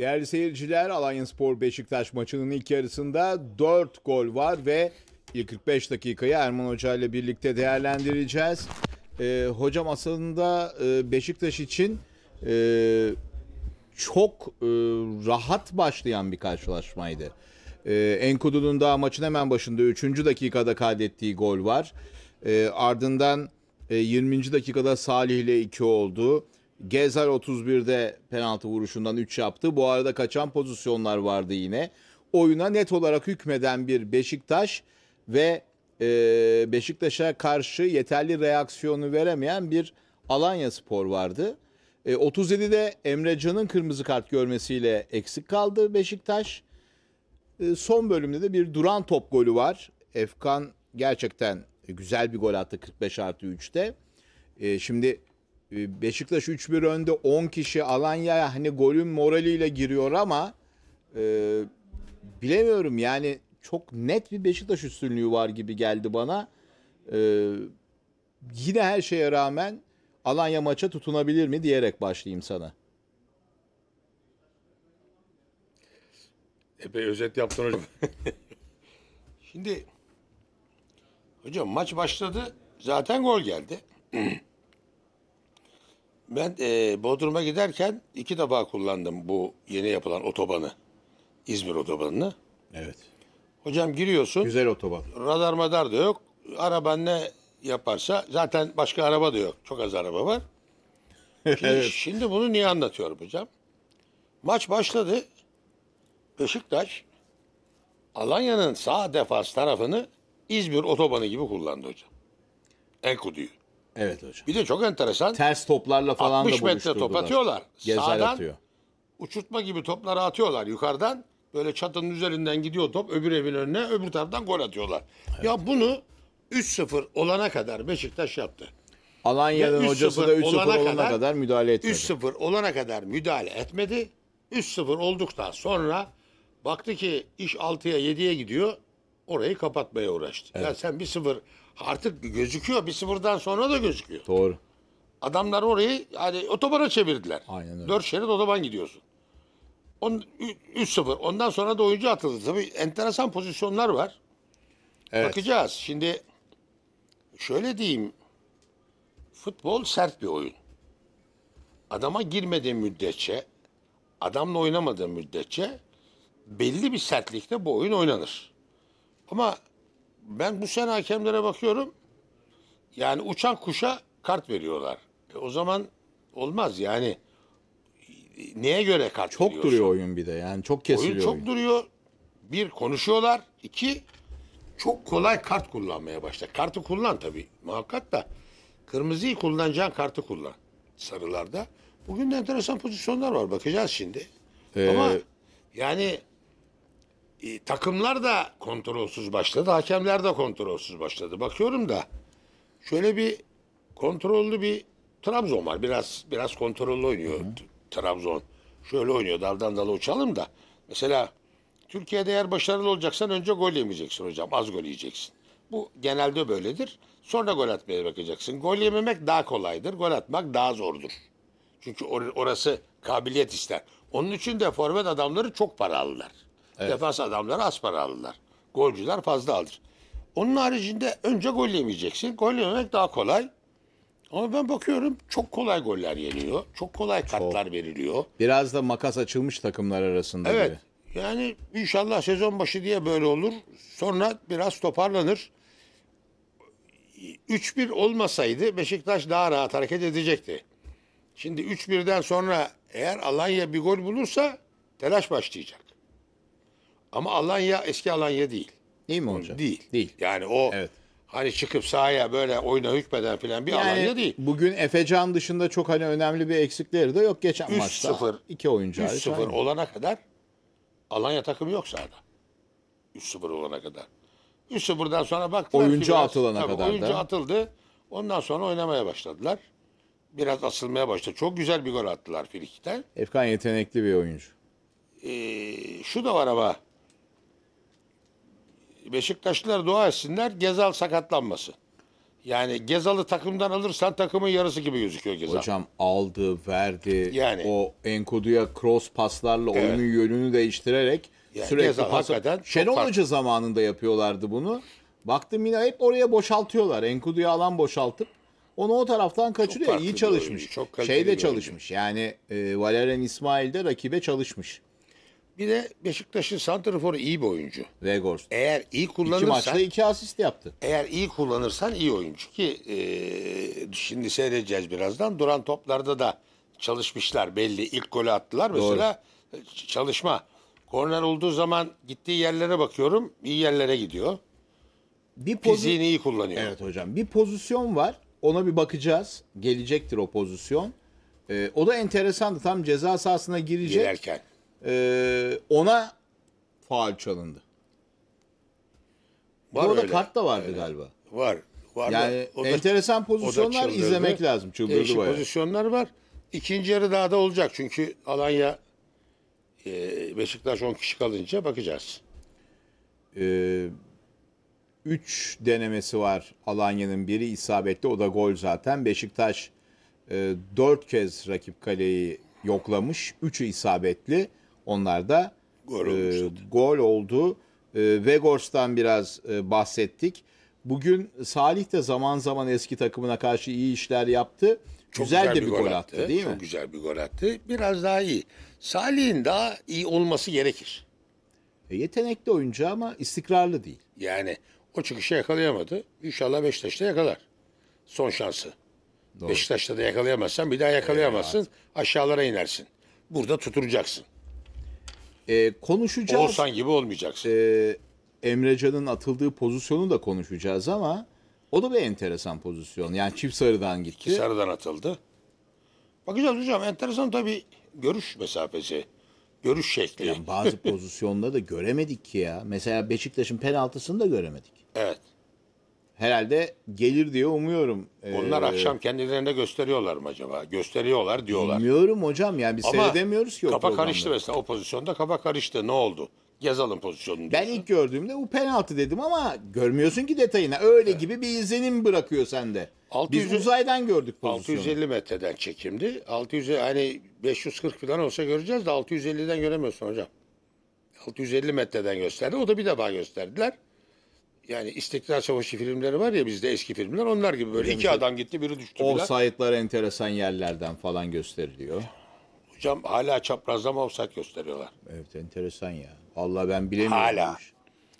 Değerli seyirciler Alanya Spor Beşiktaş maçının ilk yarısında 4 gol var ve ilk 45 dakikayı Erman Hoca ile birlikte değerlendireceğiz. Ee, hocam aslında e, Beşiktaş için e, çok e, rahat başlayan bir karşılaşmaydı. E, Enkudu'nun daha maçın hemen başında 3. dakikada kaydettiği gol var. E, ardından e, 20. dakikada Salih ile 2 oldu. Gezer 31'de penaltı vuruşundan 3 yaptı. Bu arada kaçan pozisyonlar vardı yine. Oyuna net olarak hükmeden bir Beşiktaş ve e, Beşiktaş'a karşı yeterli reaksiyonu veremeyen bir Alanya Spor vardı. E, 37'de Emre Can'ın kırmızı kart görmesiyle eksik kaldı Beşiktaş. E, son bölümde de bir duran top golü var. Efkan gerçekten güzel bir gol attı 45 artı 3'te. E, şimdi ee, Beşiktaş 3-1 önde 10 kişi Alanya hani golün moraliyle giriyor ama e, bilemiyorum yani çok net bir Beşiktaş üstünlüğü var gibi geldi bana. E, yine her şeye rağmen Alanya maça tutunabilir mi diyerek başlayayım sana. Epey özet yaptın hocam. Şimdi hocam maç başladı zaten gol geldi. Ben e, Bodrum'a giderken iki defa kullandım bu yeni yapılan otobanı. İzmir otobanını. Evet. Hocam giriyorsun. Güzel otoban. Radar madar da yok. Araban ne yaparsa zaten başka araba da yok. Çok az araba var. Şimdi, evet. şimdi bunu niye anlatıyorum hocam? Maç başladı. Beşiktaş Alanya'nın sağ defas tarafını İzmir otobanı gibi kullandı hocam. Enkudu'yu. Evet hocam. Bir de çok enteresan. Ters toplarla falan 60 da metre top atıyorlar. Gezer Sağdan atıyor. uçurtma gibi topları atıyorlar yukarıdan. Böyle çatının üzerinden gidiyor top öbür evin önüne öbür taraftan gol atıyorlar. Evet. Ya bunu 3-0 olana kadar Beşiktaş yaptı. Alanya'nın hocası da 3-0 olana, olana kadar, kadar müdahale etmedi. 3-0 olana kadar müdahale etmedi. 3-0 olduktan sonra baktı ki iş 6'ya 7'ye gidiyor. Orayı kapatmaya uğraştı. Evet. Ya sen bir sıfır artık gözüküyor. Bir sıfırdan sonra da gözüküyor. Doğru. Adamlar orayı yani otobana çevirdiler. Aynen öyle. Dört şerit otoban gidiyorsun. On, 3-0. Ondan sonra da oyuncu atıldı. Tabii enteresan pozisyonlar var. Evet. Bakacağız. Şimdi şöyle diyeyim. Futbol sert bir oyun. Adama girmediğin müddetçe, adamla oynamadığın müddetçe belli bir sertlikte bu oyun oynanır. Ama ben bu sene hakemlere bakıyorum. Yani uçan kuşa kart veriyorlar. E, o zaman olmaz yani. Neye göre kart Çok duruyor oyun bir de yani çok kesiliyor. Oyun çok duruyor. Bir konuşuyorlar. iki çok kolay kart kullanmaya başla. Kartı kullan tabii muhakkak da. Kırmızıyı kullanacağın kartı kullan sarılarda. Bugün de enteresan pozisyonlar var bakacağız şimdi. Ee, Ama yani e, takımlar da kontrolsüz başladı, hakemler de kontrolsüz başladı. Bakıyorum da şöyle bir kontrollü bir Trabzon var. Biraz biraz kontrollü oynuyor Hı-hı. Trabzon. Şöyle oynuyor daldan dala uçalım da. Mesela Türkiye'de eğer başarılı olacaksan önce gol yemeyeceksin hocam. Az gol yiyeceksin. Bu genelde böyledir. Sonra gol atmaya bakacaksın. Gol yememek daha kolaydır. Gol atmak daha zordur. Çünkü or- orası kabiliyet ister. Onun için de forvet adamları çok para alırlar. Evet. Defans adamları az para asparallılar. Golcüler fazla alır. Onun haricinde önce gol yemeyeceksin. Gol yememek daha kolay. Ama ben bakıyorum çok kolay goller yeniyor. Çok kolay kartlar çok. veriliyor. Biraz da makas açılmış takımlar arasında. Evet. Gibi. Yani inşallah sezon başı diye böyle olur. Sonra biraz toparlanır. 3-1 olmasaydı Beşiktaş daha rahat hareket edecekti. Şimdi 3-1'den sonra eğer Alanya bir gol bulursa telaş başlayacak. Ama Alanya eski Alanya değil. Değil mi hocam? Değil. Değil. Yani o evet. hani çıkıp sahaya böyle oyuna hükmeden filan bir yani, Alanya değil. Bugün Efecan dışında çok hani önemli bir eksikleri de yok geçen 3 maçta. 0 iki oyuncu 3-0 olana kadar Alanya takımı yok sahada. 3-0 olana kadar. 3-0'dan sonra baktılar oyuncu ki biraz, atılana tabii, kadar oyuncu da. atıldı. Ondan sonra oynamaya başladılar. Biraz asılmaya başladı. Çok güzel bir gol attılar Filik'ten. Efkan yetenekli bir oyuncu. Ee, şu da var ama Beşiktaşlılar dua etsinler Gezal sakatlanmasın. Yani Gezal'ı takımdan alırsan takımın yarısı gibi gözüküyor Gezal. Hocam aldı, verdi. Yani. O enkoduya cross paslarla evet. oyunun yönünü değiştirerek yani sürekli Gezal, pas... Şenol Hoca zamanında yapıyorlardı bunu. Baktım yine hep oraya boşaltıyorlar. enkoduya alan boşaltıp onu o taraftan kaçırıyor. Çok İyi çalışmış. Oyuncu, çok Şeyde çalışmış. Yani e, Valerian İsmail de rakibe çalışmış. Bir de Beşiktaş'ın santraforu iyi bir oyuncu. Vegors. Eğer iyi kullanırsan... İki maçta iki asist yaptı. Eğer iyi kullanırsan iyi oyuncu ki e, şimdi seyredeceğiz birazdan. Duran toplarda da çalışmışlar belli. İlk golü attılar Doğru. mesela e, çalışma. Korner olduğu zaman gittiği yerlere bakıyorum iyi yerlere gidiyor. Bir Fiziğini iyi kullanıyor. Evet hocam bir pozisyon var ona bir bakacağız. Gelecektir o pozisyon. Ee, o da enteresandı tam ceza sahasına girecek. Girerken e, ona faal çalındı. Var Orada öyle. kart da vardı öyle. Ee, galiba. Var. var yani o da, enteresan pozisyonlar o da izlemek lazım. Çıldırdı Değişik bayağı. pozisyonlar var. İkinci yarı daha da olacak. Çünkü Alanya e, Beşiktaş 10 kişi kalınca bakacağız. e, üç denemesi var Alanya'nın biri isabetli. O da gol zaten. Beşiktaş e, 4 kez rakip kaleyi yoklamış. üçü isabetli. Onlar da gol, e, gol oldu. E, Vegors'tan biraz e, bahsettik. Bugün Salih de zaman zaman eski takımına karşı iyi işler yaptı. Çok güzel, güzel de bir, bir gol, attı, attı değil mi? Çok güzel bir gol attı. Biraz daha iyi. Salih'in daha iyi olması gerekir. E, yetenekli oyuncu ama istikrarlı değil. Yani o çıkışı yakalayamadı. İnşallah Beşiktaş'ta yakalar. Son şansı. Doğru. Beşiktaş'ta da yakalayamazsan bir daha yakalayamazsın. Evet. Aşağılara inersin. Burada tuturacaksın. E, konuşacağız. Oğuzhan gibi olmayacaksın. E, Emre atıldığı pozisyonu da konuşacağız ama o da bir enteresan pozisyon. Yani çift sarıdan gitti. İki sarıdan atıldı. Bakacağız hocam enteresan tabii görüş mesafesi. Görüş şekli. Yani bazı pozisyonda da göremedik ki ya. Mesela Beşiktaş'ın penaltısını da göremedik. Evet herhalde gelir diye umuyorum. Ee, Onlar ee, akşam kendilerine gösteriyorlar mı acaba? Gösteriyorlar diyorlar. Bilmiyorum hocam yani biz seyredemiyoruz ki o kafa karıştı mesela o pozisyonda kafa karıştı ne oldu? Yazalım pozisyonunu. Ben ilk gördüğümde bu penaltı dedim ama görmüyorsun ki detayına. Öyle evet. gibi bir izlenim bırakıyor sende. 600, Biz uzaydan gördük pozisyonu. 650 metreden çekimdi. 600 hani 540 falan olsa göreceğiz de 650'den göremiyorsun hocam. 650 metreden gösterdi. O da bir defa gösterdiler. Yani İstiklal Savaşı filmleri var ya bizde eski filmler onlar gibi böyle iki adam gitti biri düştü. filan. Offside'lar enteresan yerlerden falan gösteriliyor. Hocam hala çaprazlama offside gösteriyorlar. Evet enteresan ya. Vallahi ben bilemiyorum. Hala.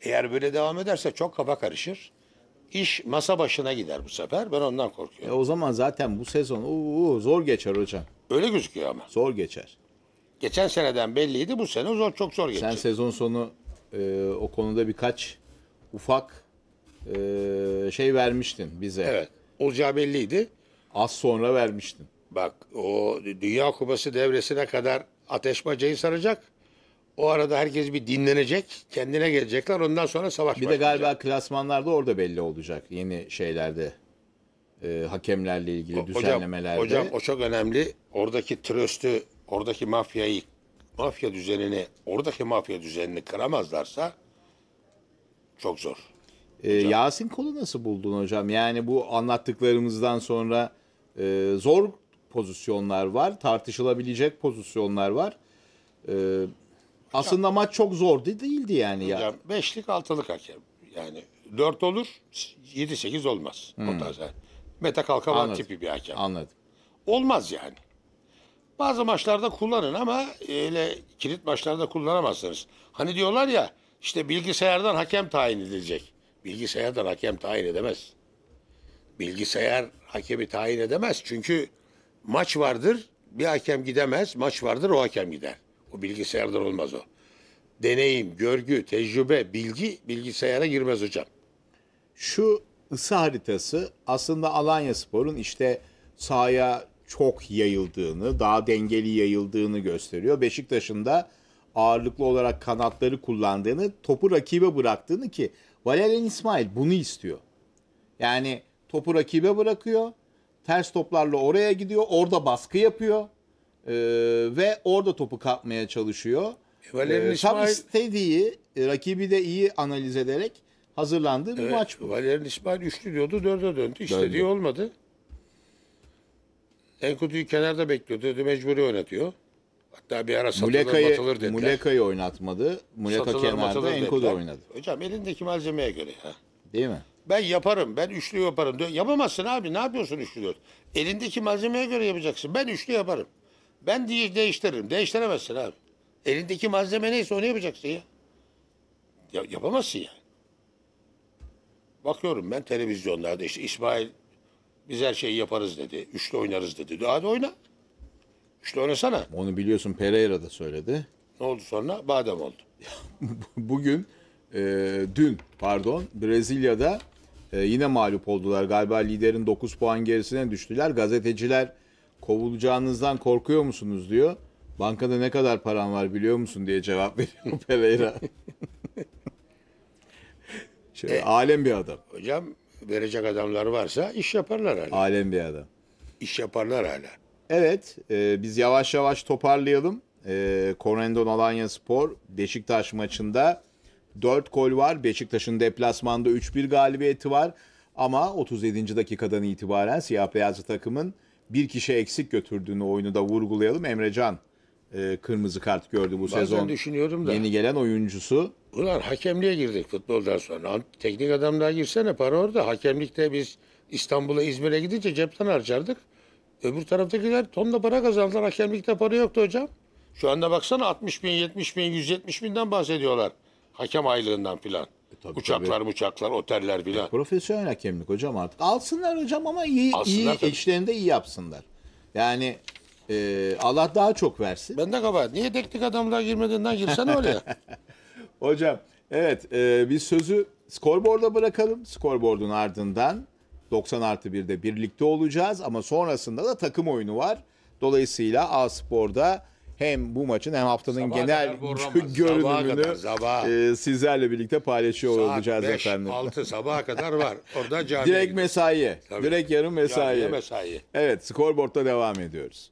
Eğer böyle devam ederse çok kafa karışır. İş masa başına gider bu sefer. Ben ondan E, korkuyorum. o zaman zaten bu sezon oo, zor geçer hocam. Öyle gözüküyor ama. Zor geçer. Geçen seneden belliydi bu sene zor çok zor Sen sezon sonu e, o konuda birkaç ufak e, şey vermiştin bize. Evet. Olacağı belliydi. Az sonra vermiştin. Bak o Dünya Kupası devresine kadar ateş bacayı saracak. O arada herkes bir dinlenecek, kendine gelecekler. Ondan sonra savaş Bir de başlayacak. galiba klasmanlarda orada belli olacak yeni şeylerde. E, hakemlerle ilgili düzenlemelerde. Hocam, hocam o çok önemli. Oradaki tröstü, oradaki mafyayı, mafya düzenini, oradaki mafya düzenini kıramazlarsa çok zor. Ee, Yasin Kol'u nasıl buldun hocam? Yani bu anlattıklarımızdan sonra e, zor pozisyonlar var, tartışılabilecek pozisyonlar var. E, hocam, aslında maç çok zor değildi yani. Hocam, ya. Beşlik altılık hakem. Yani dört olur, yedi sekiz olmaz. Hmm. O tarz. Mete Kalkavan Anladım. tipi bir hakem. Anladım. Olmaz yani. Bazı maçlarda kullanın ama öyle kilit maçlarda kullanamazsınız. Hani diyorlar ya işte bilgisayardan hakem tayin edilecek. Bilgisayardan hakem tayin edemez. Bilgisayar hakemi tayin edemez. Çünkü maç vardır, bir hakem gidemez. Maç vardır, o hakem gider. O bilgisayardan olmaz o. Deneyim, görgü, tecrübe, bilgi bilgisayara girmez hocam. Şu ısı haritası aslında Alanya Spor'un işte sahaya çok yayıldığını, daha dengeli yayıldığını gösteriyor. Beşiktaş'ın da ağırlıklı olarak kanatları kullandığını, topu rakibe bıraktığını ki Valerian İsmail bunu istiyor. Yani topu rakibe bırakıyor, ters toplarla oraya gidiyor, orada baskı yapıyor e, ve orada topu kapmaya çalışıyor. E, Valerian e, İsmail... Tam istediği, e, rakibi de iyi analiz ederek hazırlandığı bir evet, maç bu. Valerian İsmail üçlü diyordu, dörde döndü. İstediği döndü. olmadı. Enkudu'yu kenarda bekliyordu. Mecburi oynatıyor. Hatta bir ara satılır Muleka'yı, matılır dediler. Muleka'yı oynatmadı. Muleka satılır, kenarda matılır Enkodu oynadı. Hocam elindeki malzemeye göre. Ha. Değil mi? Ben yaparım, ben üçlü yaparım. Yapamazsın abi, ne yapıyorsun üçlü diyor. Elindeki malzemeye göre yapacaksın. Ben üçlü yaparım. Ben diye değiştiririm. Değiştiremezsin abi. Elindeki malzeme neyse onu yapacaksın ya. ya yapamazsın ya. Bakıyorum ben televizyonlarda işte İsmail biz her şeyi yaparız dedi. Üçlü oynarız dedi. Hadi oyna. İşte oynasana. Onu biliyorsun Pereira da söyledi. Ne oldu sonra? Badem oldu. Bugün, e, dün pardon Brezilya'da e, yine mağlup oldular. Galiba liderin 9 puan gerisine düştüler. Gazeteciler kovulacağınızdan korkuyor musunuz diyor. Bankada ne kadar paran var biliyor musun diye cevap veriyor Pereira. Şöyle, E, alem bir adam. Hocam verecek adamlar varsa iş yaparlar hala. Alem bir adam. İş yaparlar hala. Evet e, biz yavaş yavaş toparlayalım. E, Corendon Alanya Spor Beşiktaş maçında 4 gol var. Beşiktaş'ın deplasmanda 3-1 galibiyeti var. Ama 37. dakikadan itibaren siyah beyazlı takımın bir kişi eksik götürdüğünü oyunu da vurgulayalım. Emrecan e, kırmızı kart gördü bu Bazen sezon. düşünüyorum da. Yeni gelen oyuncusu. Ulan hakemliğe girdik futboldan sonra. Teknik adamlığa girsene para orada. Hakemlikte biz İstanbul'a İzmir'e gidince cepten harcardık. Öbür taraftakiler tonla para kazandılar. Hakemlikte para yoktu hocam. Şu anda baksana 60 bin, 70 bin, 170 binden bahsediyorlar. Hakem aylığından filan. E, uçaklar tabii. uçaklar, oteller e, filan. E, profesyonel hakemlik hocam artık. Alsınlar hocam ama iyi, iyi işlerinde iyi yapsınlar. Yani e, Allah daha çok versin. Ben de kaba. Niye teknik adamlar girmediğinden girsen öyle. hocam evet e, biz sözü skorboarda bırakalım. Skorboardun ardından 90 artı 1'de birlikte olacağız ama sonrasında da takım oyunu var. Dolayısıyla A Spor'da hem bu maçın hem haftanın Sabaha genel görünümünü sabah. E, sizlerle birlikte paylaşıyor Saat olacağız 5, efendim. 6 sabaha kadar var. Orada camiye Direkt mesai. Tabii. Direkt yarım mesai. Camiye mesai. Evet skorboardda devam ediyoruz.